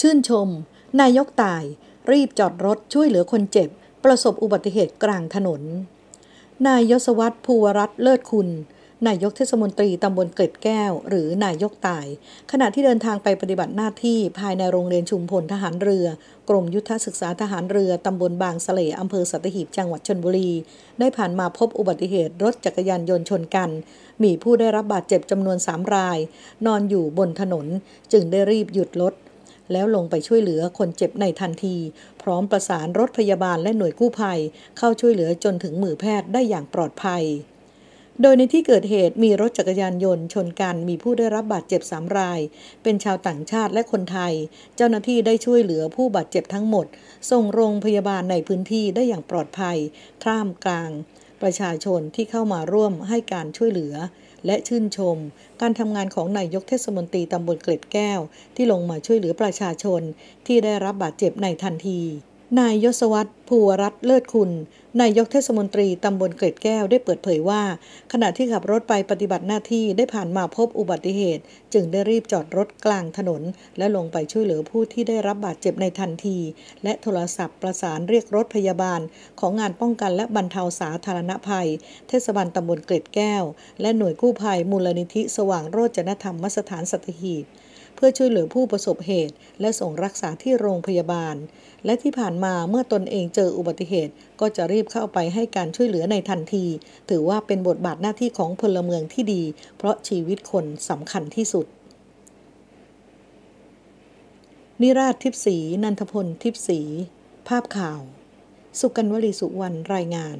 ชื่นชม นายกตาย รีบจอดรถช่วยเหลือคนเจ็บ ประสบอุบัติเหตุกลางถนน นายยศวัตรภูวรัตเลิศคุณ นายกเทศมนตรี ตำบลเกล็ดแก้ว หรือนายกตาย ขณะที่เดินทางไปปฏิบัติหน้าที่ภายในโรงเรียนชุมพลทหารเรือ กรมยุทธศึกษาทหารเรือ ตำบลบางสะเลอำเภอสัตหีบ จังหวัดชนบุรี ได้ผ่านมาพบอุบัติเหตุรถจักรยานยนต์ชนกัน มีผู้ได้รับบาดเจ็บจำนวนสามราย นอนอยู่บนถนนจึงได้รีบหยุดรถแล้วลงไปช่วยเหลือคนเจ็บในทันที พร้อมประสานรถพยาบาลและหน่วยกู้ภัย เข้าช่วยเหลือจนถึงมือแพทย์ได้อย่างปลอดภัย โดยในที่เกิดเหตุมีรถจักรยานยนต์ชนกันมีผู้ได้รับบาดเจ็บสามราย เป็นชาวต่างชาติและคนไทย เจ้าหน้าที่ได้ช่วยเหลือผู้บาดเจ็บทั้งหมดส่งโรงพยาบาลในพื้นที่ได้อย่างปลอดภัย ท่ามกลาง ประชาชนที่เข้ามาร่วมให้การช่วยเหลือและชื่นชมการทำงานของนายกเทศมนตรีตำบลเกล็ดแก้วที่ลงมาช่วยเหลือประชาชนที่ได้รับบาดเจ็บในทันทีนายยศวัตรภูวรัตเลิศคุณ นายกเทศมนตรี ตำบลเกล็ดแก้วได้เปิดเผยว่า ขณะที่ขับรถไปปฏิบัติหน้าที่ได้ผ่านมาพบอุบัติเหตุ จึงได้รีบจอดรถกลางถนน และลงไปช่วยเหลือผู้ที่ได้รับบาดเจ็บในทันทีและโทรศัพท์ประสานเรียกรถพยาบาล ของงานป้องกันและบรรเทาสาธารณภัย เทศบาลตำบลเกล็ดแก้ว และหน่วยกู้ภัยมูลนิธิสว่างโรจนธรรมสถานสัตหีบเพื่อช่วยเหลือผู้ประสบเหตุ และส่งรักษาที่โรงพยาบาล และที่ผ่านมาเมื่อตนเองเจออุบัติเหตุ ก็จะรีบเข้าไปให้การช่วยเหลือในทันที ถือว่าเป็นบทบาทหน้าที่ของพลเมืองที่ดี เพราะชีวิตคนสำคัญที่สุด นิราชทิพสี นันทพลทิพสีภาพข่าว สุกันวลีสุวรรณรายงาน